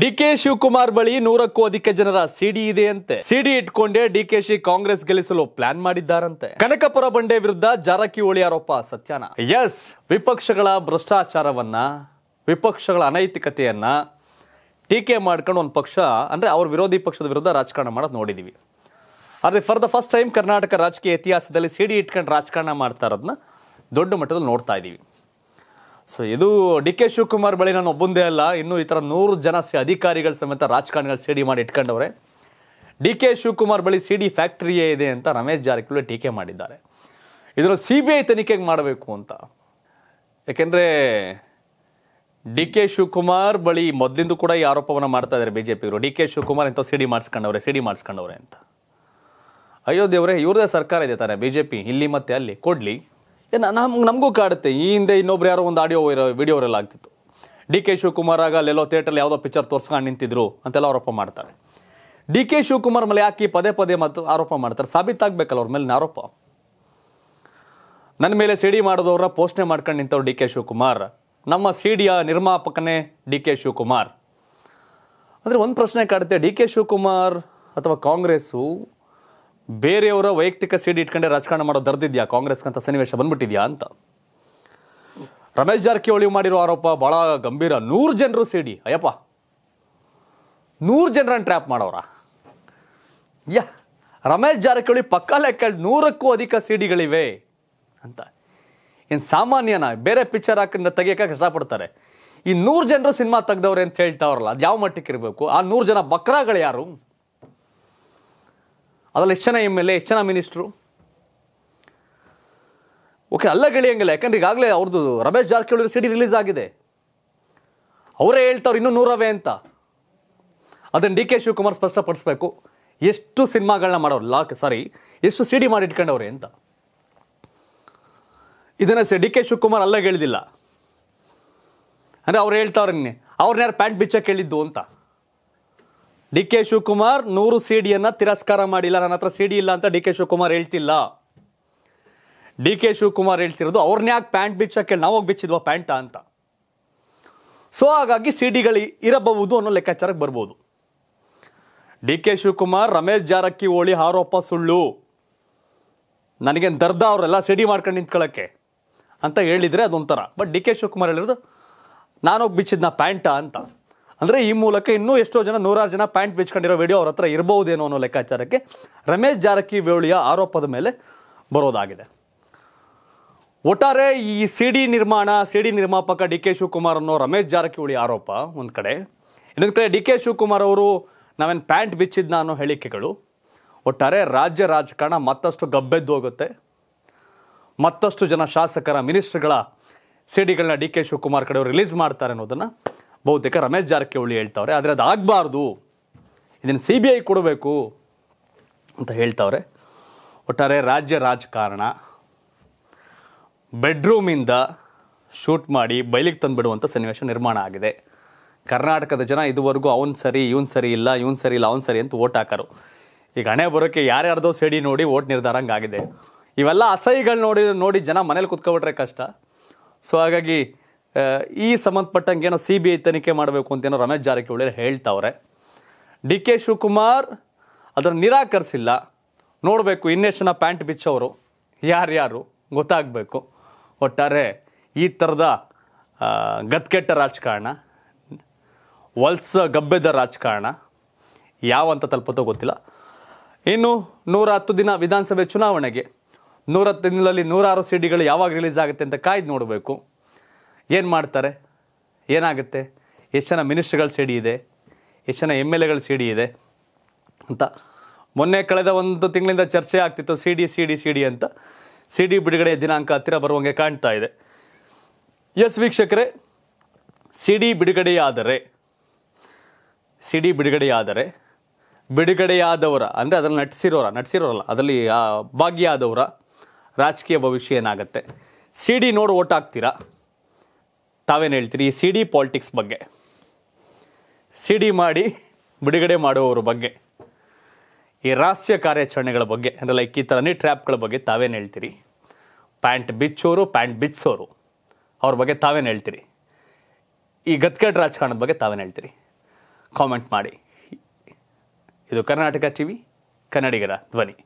D K Shivakumar ಬಳಿ ನೂರಕ್ಕೂ ಅಧಿಕ ಜನರ ಸಿಡಿ ಇದೆ ಅಂತೆ ಸಿಡಿ ಇಟ್ಕೊಂಡೇ ಶಿ ಕಾಂಗ್ರೆಸ್ ಗೆಲ್ಲಿಸಲು ಪ್ಲಾನ್ ಮಾಡಿದ್ದಾರಂತೆ ಕನಕಪುರ ಬಂಡೆ ವಿರುದ್ಧ ಜಾರಕಿಹೊಳಿ ಆರೋಪ ಸತ್ಯಾನ ಎಸ್ ವಿಪಕ್ಷಗಳ ಭ್ರಷ್ಟಾಚಾರವನ್ನ ವಿಪಕ್ಷಗಳ ಅನೈತಿಕತೆಯನ್ನ ಟೀಕೆ ಮಾಡ್ಕೊಂಡು ಒಂದು ಪಕ್ಷ ಅಂದ್ರೆ ಅವ್ರ ವಿರೋಧಿ ಪಕ್ಷದ ವಿರುದ್ಧ ರಾಜಕಾರಣ ಮಾಡೋದು ನೋಡಿದೀವಿ ಆದರೆ for the first time Karnataka ರಾಜಕೀಯ ಇತಿಹಾಸದಲ್ಲಿ ಸಿಡಿ ಇಟ್ಕೊಂಡು ರಾಜಕಾರಣ ಮಾಡ್ತಾ ಇರೋದನ್ನ ದೊಡ್ಡ ಮಟ್ಟದಲ್ಲಿ ನೋಡ್ತಾ ಇದ್ದೀವಿ ಸೊ ಇದು ಡಿ ಕೆ ಶಿವಕುಮಾರ್ ಬಳಿ ನಾನು ಒಬ್ಬಂದೇ ಅಲ್ಲ ಇನ್ನು ಈ ಥರ ನೂರು ಜನ ಅಧಿಕಾರಿಗಳ ಸಮೇತ ರಾಜಕಾರಣಿಗಳು ಸಿಡಿ ಮಾಡಿ ಇಟ್ಕೊಂಡವ್ರೆ ಡಿ ಕೆ ಶಿವಕುಮಾರ್ ಬಳಿ ಸಿ ಡಿ ಫ್ಯಾಕ್ಟ್ರಿಯೇ ಇದೆ ಅಂತ ರಮೇಶ್ ಜಾರಕಿಹೊಳಿ ಟೀಕೆ ಮಾಡಿದ್ದಾರೆ ಇದರಲ್ಲಿ ಸಿ ಬಿ ಐ ತನಿಖೆಗೆ ಮಾಡಬೇಕು ಅಂತ ಯಾಕೆಂದರೆ ಡಿ ಕೆ ಶಿವಕುಮಾರ್ ಬಳಿ ಮೊದಲಿಂದ ಕೂಡ ಈ ಆರೋಪವನ್ನು ಮಾಡ್ತಾ ಇದ್ದಾರೆ ಬಿ ಜೆ ಪಿಯವರು ಡಿ ಕೆ ಶಿವಕುಮಾರ್ ಇಂಥ ಸಿಡಿ ಮಾಡಿಸ್ಕೊಂಡವ್ರೆ ಸಿಡಿ ಮಾಡಿಸ್ಕೊಂಡವ್ರೆ ಅಂತ ಅಯ್ಯೋ ದೇವ್ರೆ ಇವ್ರದೇ ಸರ್ಕಾರ ಇದೆ ತಾನೆ ಬಿ ಜೆ ಪಿ ಇಲ್ಲಿ ಮತ್ತೆ ಅಲ್ಲಿ ಕೊಡಲಿ ನಮ್ಗೆ ನಮಗೂ ಕಾಡುತ್ತೆ ಈ ಹಿಂದೆ ಇನ್ನೊಬ್ರು ಯಾರೋ ಒಂದು ಆಡಿಯೋ ವಿಡಿಯೋ ಅವರೆಲ್ಲ ಆಗ್ತಿತ್ತು ಡಿ ಕೆ ಶಿವಕುಮಾರ್ ಆಗ ಅಲ್ಲೆಲ್ಲೋ ಥಿಯೇಟ್ರಲ್ಲಿ ಯಾವುದೋ ಪಿಕ್ಚರ್ ತೋರಿಸ್ಕೊಂಡು ನಿಂತಿದ್ರು ಅಂತೆಲ್ಲ ಆರೋಪ ಮಾಡ್ತಾರೆ ಡಿ ಕೆ ಶಿವಕುಮಾರ್ ಮೇಲೆ ಯಾಕೆ ಪದೇ ಪದೇ ಮತ್ತು ಆರೋಪ ಮಾಡ್ತಾರೆ ಸಾಬೀತಾಗಬೇಕಲ್ಲ ಅವ್ರ ಮೇಲೆ ಆರೋಪ ನನ್ನ ಮೇಲೆ ಸಿಡಿ ಮಾಡಿದವ್ರನ್ನ ಪೋಸ್ಟ್ನೆ ಮಾಡ್ಕೊಂಡು ನಿಂತವ್ರು ಡಿ ಕೆ ಶಿವಕುಮಾರ್ ನಮ್ಮ ಸಿ ಡಿಯ ನಿರ್ಮಾಪಕನೇ ಡಿ ಕೆ ಶಿವಕುಮಾರ್ ಅಂದರೆ ಒಂದು ಪ್ರಶ್ನೆ ಕಾಡುತ್ತೆ ಡಿ ಕೆ ಶಿವಕುಮಾರ್ ಅಥವಾ ಕಾಂಗ್ರೆಸ್ಸು ಬೇರೆಯವರ ವೈಯಕ್ತಿಕ ಸೀಡಿ ಇಟ್ಕೊಂಡೆ ರಾಜಕಾರಣ ಮಾಡೋ ದರ್ದಿದ್ಯಾ ಕಾಂಗ್ರೆಸ್ಗಂತ ಸನ್ನಿವೇಶ ಬಂದ್ಬಿಟ್ಟಿದ್ಯಾ ಅಂತ ರಮೇಶ್ ಜಾರಕಿಹೊಳಿ ಮಾಡಿರೋ ಆರೋಪ ಬಹಳ ಗಂಭೀರ ನೂರು ಜನರು ಸಿಡಿ ಅಯ್ಯಪ್ಪ ನೂರು ಜನರನ್ನು ಟ್ರ್ಯಾಪ್ ಮಾಡೋರ ಯಾ ರಮೇಶ್ ಜಾರಕಿಹೊಳಿ ಪಕ್ಕ ಲೆಕ್ಕ ನೂರಕ್ಕೂ ಅಧಿಕ ಸಿಡಿಗಳಿವೆ ಅಂತ ಏನು ಸಾಮಾನ್ಯನ ಬೇರೆ ಪಿಕ್ಚರ್ ಹಾಕಿಂದ ತೆಗಿಯೋಕೆ ಕಷ್ಟಪಡ್ತಾರೆ ಈ ನೂರು ಜನರು ಸಿನಿಮಾ ತೆಗ್ದವ್ರೆ ಅಂತ ಹೇಳ್ತಾವ್ರಲ್ಲ ಅದು ಯಾವ ಮಟ್ಟಕ್ಕೆ ಇರಬೇಕು ಆ ನೂರು ಜನ ಬಕ್ರಾಗಳು ಯಾರು ಅದರಲ್ಲಿ ಎಷ್ಟು ಜನ ಎಮ್ ಎಲ್ ಎ ಎಷ್ಟು ಜನ ಮಿನಿಸ್ಟ್ರು ಓಕೆ ಅಲ್ಲ ಗೆಳೆಯಂಗಿಲ್ಲ ಯಾಕಂದ್ರೆ ಈಗಾಗಲೇ ಅವ್ರದ್ದು ರಮೇಶ್ ಜಾರಕಿಹೊಳಿ ಸಿಡಿ ರಿಲೀಸ್ ಆಗಿದೆ ಅವರೇ ಹೇಳ್ತಾವ್ರು ಇನ್ನೂ ನೂರವೇ ಅಂತ ಅದನ್ನು ಡಿ ಕೆ ಶಿವಕುಮಾರ್ ಸ್ಪಷ್ಟಪಡಿಸ್ಬೇಕು ಎಷ್ಟು ಸಿನಿಮಾಗಳನ್ನ ಮಾಡೋರು ಲಾಕ್ ಸಾರಿ ಎಷ್ಟು ಸಿಡಿ ಮಾಡಿ ಇಟ್ಕೊಂಡವ್ರೆ ಅಂತ ಇದನ್ನ ಡಿ ಕೆ ಶಿವಕುಮಾರ್ ಅಲ್ಲ ಹೇಳಿದಿಲ್ಲ ಅಂದರೆ ಅವ್ರು ಹೇಳ್ತಾವ್ರೆ ಅವ್ರನ್ನ ಯಾರು ಪ್ಯಾಂಟ್ ಬಿಚ್ಚ ಕೇಳಿದ್ದು ಅಂತ ಡಿ ಕೆ ಶಿವಕುಮಾರ್ ನೂರು ಸಿಡಿಯನ್ನು ತಿರಸ್ಕಾರ ಮಾಡಿಲ್ಲ ನನ್ನ ಹತ್ರ ಸಿಡಿ ಇಲ್ಲ ಅಂತ ಡಿ ಕೆ ಶಿವಕುಮಾರ್ ಹೇಳ್ತಿಲ್ಲ ಡಿ ಕೆ ಶಿವಕುಮಾರ್ ಹೇಳ್ತಿರೋದು ಅವ್ರನ್ನ ಯಾಕೆ ಪ್ಯಾಂಟ್ ಬಿಚ್ಚಕ್ಕೆ ನಾವು ಹೋಗಿ ಬಿಚ್ಚಿದ್ವಾ ಪ್ಯಾಂಟ ಅಂತ ಸೊ ಹಾಗಾಗಿ ಸಿಡಿಗಳು ಇರಬಹುದು ಅನ್ನೋ ಲೆಕ್ಕಾಚಾರಕ್ಕೆ ಬರ್ಬೋದು ಡಿ ಕೆ ಶಿವಕುಮಾರ್ ರಮೇಶ್ ಜಾರಕಿಹೊಳಿ ಆರೋಪ ಸುಳ್ಳು ನನಗೇನು ದರ್ದ ಅವರೆಲ್ಲ ಸಿಡಿ ಮಾಡ್ಕೊಂಡು ನಿಂತ್ಕೊಳ್ಳೋಕ್ಕೆ ಅಂತ ಹೇಳಿದರೆ ಅದೊಂಥರ ಬಟ್ ಡಿ ಕೆ ಶಿವಕುಮಾರ್ ಹೇಳಿರೋದು ನಾನೊಬ್ಬ ಬಿಚ್ಚಿದ್ನ ಪ್ಯಾಂಟ ಅಂತ ಅಂದರೆ ಈ ಮೂಲಕ ಇನ್ನೂ ಎಷ್ಟೋ ಜನ ನೂರಾರು ಜನ ಪ್ಯಾಂಟ್ ಬಿಚ್ಕೊಂಡಿರೋ ವಿಡಿಯೋ ಅವ್ರ ಹತ್ರ ಇರಬಹುದೇನೋ ಅನ್ನೋ ಲೆಕ್ಕಾಚಾರಕ್ಕೆ ರಮೇಶ್ ಜಾರಕಿಹೊಳಿಯ ಆರೋಪದ ಮೇಲೆ ಬರೋದಾಗಿದೆ ಒಟ್ಟಾರೆ ಈ ಸಿ ಡಿ ನಿರ್ಮಾಣ ಸಿ ಡಿ ನಿರ್ಮಾಪಕ ಡಿ ಕೆ ಶಿವಕುಮಾರ್ ಅನ್ನೋ ರಮೇಶ್ ಜಾರಕಿಹೊಳಿ ಆರೋಪ ಒಂದು ಕಡೆ ಇನ್ನೊಂದು ಕಡೆ ಡಿ ಕೆ ಶಿವಕುಮಾರ್ ಅವರು ನಾವೇನು ಪ್ಯಾಂಟ್ ಬಿಚ್ಚಿದ್ನ ಅನ್ನೋ ಹೇಳಿಕೆಗಳು ಒಟ್ಟಾರೆ ರಾಜ್ಯ ರಾಜಕಾರಣ ಮತ್ತಷ್ಟು ಗಬ್ಬೆದ್ದು ಹೋಗುತ್ತೆ ಮತ್ತಷ್ಟು ಜನ ಶಾಸಕರ ಸಿ ಸಿಡಿಗಳನ್ನ ಡಿ ಕೆ ಶಿವಕುಮಾರ್ ಕಡೆಯವರು ರಿಲೀಸ್ ಮಾಡ್ತಾರೆ ಅನ್ನೋದನ್ನು ಬಹುತೇಕ ರಮೇಶ್ ಜಾರಕಿಹೊಳಿ ಹೇಳ್ತಾವ್ರೆ ಆದರೆ ಆಗಬಾರ್ದು ಇದನ್ನು ಸಿ ಬಿ ಐ ಕೊಡಬೇಕು ಅಂತ ಹೇಳ್ತಾವ್ರೆ ಒಟ್ಟಾರೆ ರಾಜ್ಯ ರಾಜಕಾರಣ ಬೆಡ್ರೂಮಿಂದ ಶೂಟ್ ಮಾಡಿ ಬೈಲಿಗೆ ತಂದುಬಿಡುವಂಥ ಸನ್ನಿವೇಶ ನಿರ್ಮಾಣ ಆಗಿದೆ ಕರ್ನಾಟಕದ ಜನ ಇದುವರೆಗೂ ಅವನು ಸರಿ ಇವನ್ ಸರಿ ಇಲ್ಲ ಇವನ್ ಸರಿ ಇಲ್ಲ ಅವನು ಸರಿ ಅಂತ ಓಟ್ ಹಾಕರು ಈಗ ಹಣೆ ಬರೋಕ್ಕೆ ಯಾರ್ಯಾರ್ದೋ ಸೇಡಿ ನೋಡಿ ಓಟ್ ನಿರ್ಧಾರ ಹಂಗಾಗಿದೆ ಇವೆಲ್ಲ ಅಸಹಿಗಳ್ ನೋಡಿ ನೋಡಿ ಜನ ಮನೇಲಿ ಕುತ್ಕೊಬಿಟ್ರೆ ಕಷ್ಟ ಸೊ ಹಾಗಾಗಿ ಈ ಸಂಬಂಧಪಟ್ಟಂಗೆ ಏನೋ ಸಿ ಬಿ ಐ ತನಿಖೆ ಮಾಡಬೇಕು ಅಂತೇನೋ ರಮೇಶ್ ಜಾರಕಿಹೊಳಿ ಹೇಳ್ತಾವ್ರೆ ಡಿ ಕೆ ಶಿವಕುಮಾರ್ ಅದನ್ನು ನಿರಾಕರಿಸಿಲ್ಲ ನೋಡಬೇಕು ಇನ್ನೆಷ್ಟು ಪ್ಯಾಂಟ್ ಬಿಚ್ಚವರು ಯಾರ್ಯಾರು ಗೊತ್ತಾಗಬೇಕು ಒಟ್ಟಾರೆ ಈ ಥರದ ಗದ್ಕೆಟ್ಟ ರಾಜಕಾರಣ ವಲ್ಸ ಗಬ್ಬೆದ ರಾಜಕಾರಣ ಯಾವ ಅಂತ ಗೊತ್ತಿಲ್ಲ ಇನ್ನು ನೂರ ಹತ್ತು ದಿನ ವಿಧಾನಸಭೆ ಚುನಾವಣೆಗೆ ನೂರ ದಿನದಲ್ಲಿ ನೂರಾರು ಸಿಡಿಗಳು ಯಾವಾಗ ರಿಲೀಸ್ ಆಗುತ್ತೆ ಅಂತ ಕಾಯ್ದು ನೋಡಬೇಕು ಏನು ಮಾಡ್ತಾರೆ ಏನಾಗುತ್ತೆ ಎಷ್ಟು ಜನ ಮಿನಿಸ್ಟ್ರ್ಗಳು ಸಿಡಿ ಇದೆ ಎಷ್ಟು ಜನ ಎಮ್ ಎಲ್ ಸಿ ಸಿಡಿ ಇದೆ ಅಂತ ಮೊನ್ನೆ ಕಳೆದ ಒಂದು ತಿಂಗಳಿಂದ ಚರ್ಚೆ ಆಗ್ತಿತ್ತು C D C D C D ಅಂತ ಸಿ ಡಿ ಬಿಡುಗಡೆ ದಿನಾಂಕ ಹತ್ತಿರ ಬರುವಂಗೆ ಕಾಣ್ತಾ ಇದೆ ಎಸ್ ವೀಕ್ಷಕರೇ ಸಿ ಡಿ ಬಿಡುಗಡೆಯಾದರೆ ಸಿ ಡಿ ಬಿಡುಗಡೆಯಾದರೆ ಬಿಡುಗಡೆಯಾದವರ ಅಂದರೆ ಅದರಲ್ಲಿ ನಟಿಸಿರೋರ ನಟಿಸಿರೋರಲ್ಲ ಅದರಲ್ಲಿ ಭಾಗಿಯಾದವರ ರಾಜಕೀಯ ಭವಿಷ್ಯ ಏನಾಗುತ್ತೆ ಸಿ ಡಿ ನೋಡಿ ಓಟ್ ಹಾಕ್ತೀರಾ ತಾವೇನು ಹೇಳ್ತೀರಿ ಸಿ ಡಿ ಪಾಲಿಟಿಕ್ಸ್ ಬಗ್ಗೆ ಸಿ ಡಿ ಮಾಡಿ ಬಿಡುಗಡೆ ಮಾಡುವವರ ಬಗ್ಗೆ ಈ ರಹಸ್ಯ ಕಾರ್ಯಾಚರಣೆಗಳ ಬಗ್ಗೆ ಅಂದರೆ ಲೈಕ್ ಈ ಥರನೇ ಟ್ರ್ಯಾಪ್ಗಳ ಬಗ್ಗೆ ತಾವೇನು ಹೇಳ್ತೀರಿ ಪ್ಯಾಂಟ್ ಬಿಚ್ಚೋರು ಪ್ಯಾಂಟ್ ಬಿಚ್ಚೋರು ಅವ್ರ ಬಗ್ಗೆ ತಾವೇನು ಹೇಳ್ತೀರಿ ಈ ಗದ್ಗಡ್ ರಾಜಕಾರಣದ ಬಗ್ಗೆ ತಾವೇನು ಹೇಳ್ತೀರಿ ಕಾಮೆಂಟ್ ಮಾಡಿ ಇದು ಕರ್ನಾಟಕ ಟಿ ವಿ ಕನ್ನಡಿಗರ ಧ್ವನಿ